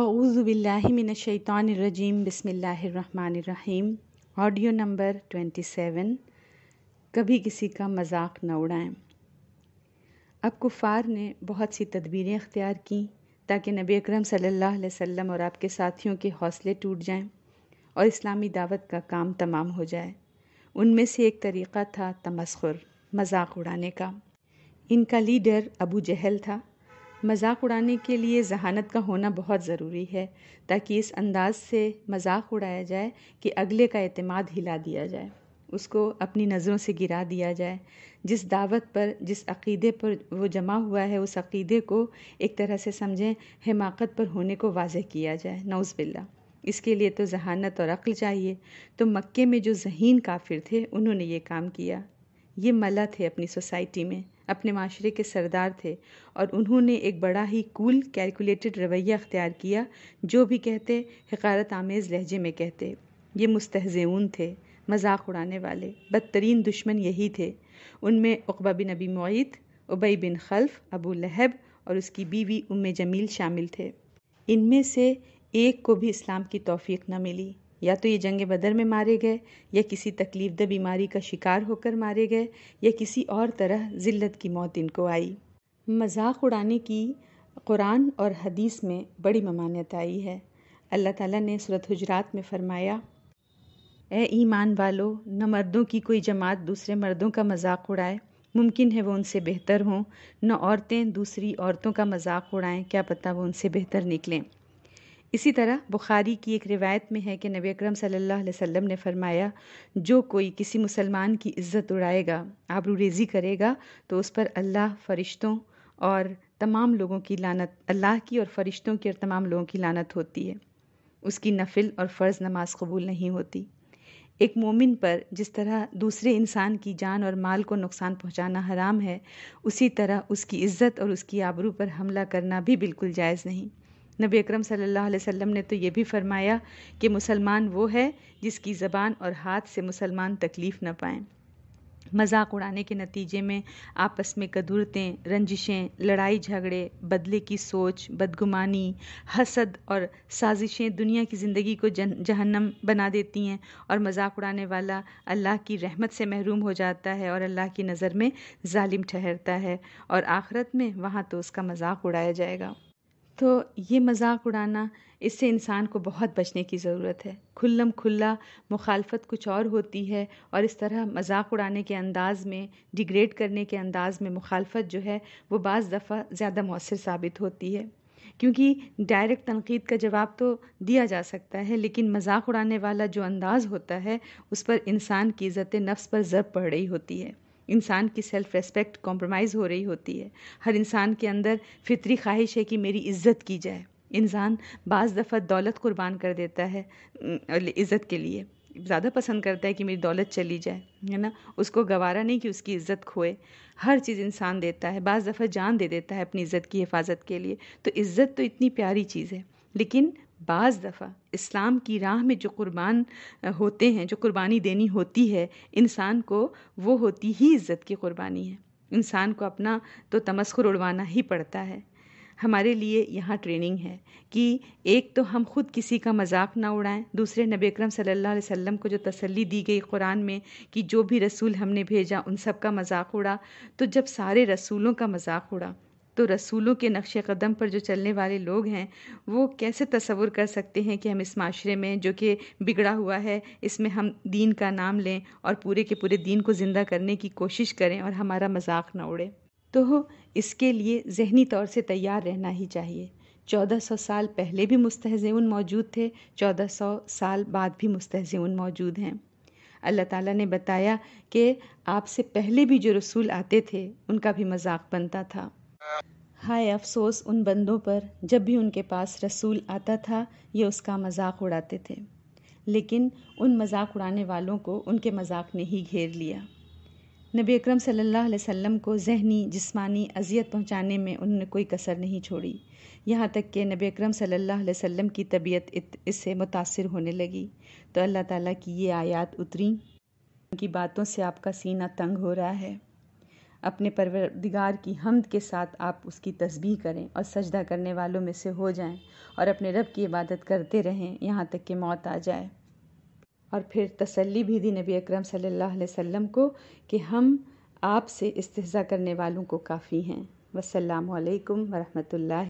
अज़बिल्लिमिनशैतरजीम बसमीम audio number twenty seven कभी किसी का मजाक न उड़ाएं अब कुफ़ार ने बहुत सी तदबीरें अख्तियार की ताकि नबी अकरम सल्लल्लाहु अलैहि वसल्लम और आपके साथियों के हौसले टूट जाएं और इस्लामी दावत का काम तमाम हो जाए उनमें से एक तरीक़ा था तमस्खुर मजाक उड़ाने का इनका लीडर अबू जहल था मजाक उड़ाने के लिए जहानत का होना बहुत ज़रूरी है ताकि इस अंदाज से मजाक उड़ाया जाए कि अगले का अतमाद हिला दिया जाए उसको अपनी नज़रों से गिरा दिया जाए जिस दावत पर जिस अकीदे पर वो जमा हुआ है उस अकीदे को एक तरह से समझें हिमाक़त पर होने को वाजह किया जाए नौज़बिल्ला इसके लिए तो जहानत और अक्ल चाहिए तो मक्के में जो जहीन काफिर थे उन्होंने ये काम किया ये मला थे अपनी सोसाइटी में अपने माशरे के सरदार थे और उन्होंने एक बड़ा ही कूल कैलकुलेटेड रवैया अख्तियार किया जो भी कहते हकारत आमेज़ लहजे में कहते ये मुस्तहजून थे मजाक उड़ाने वाले बदतरीन दुश्मन यही थे उनमें उकबा बिन अबी मोइत उबई बिन खल्फ अबू लहब और उसकी बीवी उम जमील शामिल थे इनमें से एक को भी इस्लाम की तोफ़ी न मिली या तो ये जंग बदर में मारे गए या किसी तकलीफ़द बीमारी का शिकार होकर मारे गए या किसी और तरह ज़िल्लत की मौत इनको आई मजाक उड़ाने की कुरान और हदीस में बड़ी ममानियत आई है अल्लाह ताला ने सूरत हजरात में फरमाया ए ईमान वालो न मर्दों की कोई जमात दूसरे मर्दों का मजाक उड़ाए मुमकिन है वो उनसे बेहतर हों न औरतें दूसरी औरतों का मजाक उड़ाएं क्या पता वो उनसे बेहतर निकलें इसी तरह बुखारी की एक रिवायत में है कि नबी अकरम सल्लल्लाहु अलैहि वसल्लम ने फरमाया जो कोई किसी मुसलमान की इज़्ज़त उड़ाएगा आबरू रेज़ी करेगा तो उस पर अल्लाह फ़रिश्तों और तमाम लोगों की लानत अल्लाह की और फ़रिश्तों की और तमाम लोगों की लानत होती है उसकी नफिल और फ़र्ज़ नमाज कबूल नहीं होती एक मोमिन पर जिस तरह दूसरे इंसान की जान और माल को नुकसान पहुंचाना हराम है उसी तरह उसकी इज़्ज़त और उसकी आबरू पर हमला करना भी बिल्कुल जायज़ नहीं नबी अकरम सल्लल्लाहु अलैहि वसल्लम ने तो ये भी फरमाया कि मुसलमान वो है जिसकी ज़बान और हाथ से मुसलमान तकलीफ़ न पाएँ मजाक उड़ाने के नतीजे में आपस में कदूरतें रंजिशें लड़ाई झगड़े बदले की सोच बदगुमानी हसद और साजिशें दुनिया की ज़िंदगी को जन जहन्नम बना देती हैं और मजाक उड़ाने वाला अल्लाह की रहमत से महरूम हो जाता है और अल्लाह की नज़र में ालिम ठहरता है और आखरत में वहाँ तो उसका मजाक उड़ाया जाएगा तो ये मजाक उड़ाना इससे इंसान को बहुत बचने की ज़रूरत है खुल्लम खुल्ला मुखालफत कुछ और होती है और इस तरह मजाक उड़ाने के अंदाज़ में डिग्रेड करने के अंदाज़ में मुखालफत जो है वो बज़ दफ़ा ज़्यादा मौसर साबित होती है क्योंकि डायरेक्ट तनकीद का जवाब तो दिया जा सकता है लेकिन मजाक उड़ाने वाला जो अंदाज़ होता है उस पर इंसान की इज़्ज़त नफ्स पर ज़ब पड़ रही होती है इंसान की सेल्फ रेस्पेक्ट कॉम्प्रोमाइज़ हो रही होती है हर इंसान के अंदर फितरी ख्वाहिश है कि मेरी इज़्ज़त की जाए इंसान बाज़ दफ़ा दौलत कुर्बान कर देता है इज़्ज़त के लिए ज़्यादा पसंद करता है कि मेरी दौलत चली जाए है ना उसको गवारा नहीं कि उसकी इज़्ज़त खोए हर चीज़ इंसान देता है बाज़ दफ़ा जान दे देता है अपनी इज़्ज़त की हिफाजत के लिए तो इज़्ज़त तो इतनी प्यारी चीज़ है लेकिन बाज़ दफ़ा इस्लाम की राह में जो कुर्बान होते हैं जो कुर्बानी देनी होती है इंसान को वो होती ही इज़्ज़त की कुर्बानी है इंसान को अपना तो तमस्कुर उड़वाना ही पड़ता है हमारे लिए यहाँ ट्रेनिंग है कि एक तो हम खुद किसी का मजाक ना उड़ाएं दूसरे नबी अकरम सल्लल्लाहु अलैहि वसल्लम को जो तसल्ली दी गई कुरान में कि जो भी रसूल हमने भेजा उन सब का मजाक उड़ा तो जब सारे रसूलों का मजाक उड़ा तो रसूलों के नक्श कदम पर जो चलने वाले लोग हैं वो कैसे तस्वुर कर सकते हैं कि हम इस माशरे में जो कि बिगड़ा हुआ है इसमें हम दीन का नाम लें और पूरे के पूरे दीन को ज़िंदा करने की कोशिश करें और हमारा मजाक ना उड़े तो इसके लिए जहनी तौर से तैयार रहना ही चाहिए 1400 साल पहले भी मुस्तहज़ून मौजूद थे 1400 साल बाद भी मुस्तहज़ून मौजूद हैं अल्लाह ताला ने बताया कि आपसे पहले भी जो रसूल आते थे उनका भी मजाक बनता था हाय अफसोस उन बंदों पर जब भी उनके पास रसूल आता था ये उसका मजाक उड़ाते थे लेकिन उन मजाक उड़ाने वालों को उनके मजाक ने ही घेर लिया नबी अकरम सल्लल्लाहु अलैहि वसल्लम को जहनी जिस्मानी अजियत पहुंचाने में उन्होंने कोई कसर नहीं छोड़ी यहाँ तक कि नबी अकरम सल्लल्लाहु अलैहि वसल्लम की तबीयत इससे मुतासर होने लगी तो अल्लाह ताला की ये आयत उतरी उनकी बातों से आपका सीना तंग हो रहा है अपने परवरदिगार की हमद के साथ आप उसकी तस्बीह करें और सजदा करने वालों में से हो जाएं और अपने रब की इबादत करते रहें यहाँ तक कि मौत आ जाए और फिर तसल्ली भी दी नबी अकरम सल्लल्लाहु अलैहि वसल्लम को कि हम आपसे इस्तेजा करने वालों को काफ़ी हैं वसल्लम वरहमल